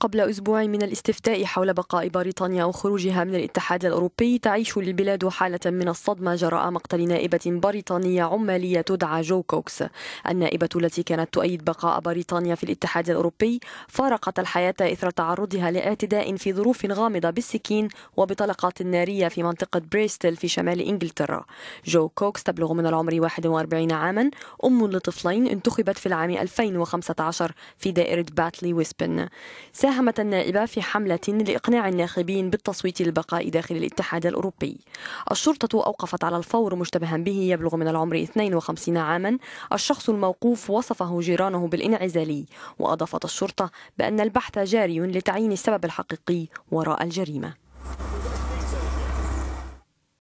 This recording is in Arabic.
قبل أسبوع من الاستفتاء حول بقاء بريطانيا أو خروجها من الاتحاد الأوروبي تعيش البلاد حالة من الصدمة جراء مقتل نائبة بريطانية عمالية تدعى جو كوكس النائبة التي كانت تؤيد بقاء بريطانيا في الاتحاد الأوروبي فارقت الحياة إثر تعرضها لاعتداء في ظروف غامضة بالسكين وبطلقات نارية في منطقة بريستل في شمال إنجلترا جو كوكس تبلغ من العمر 41 عاما أم لطفلين انتخبت في العام 2015 في دائرة باتلي ويسبن ساهمت النائبة في حملة لإقناع الناخبين بالتصويت للبقاء داخل الاتحاد الأوروبي الشرطة أوقفت على الفور مشتبها به يبلغ من العمر 52 عاما الشخص الموقوف وصفه جيرانه بالانعزالي وأضافت الشرطة بأن البحث جاري لتعيين السبب الحقيقي وراء الجريمة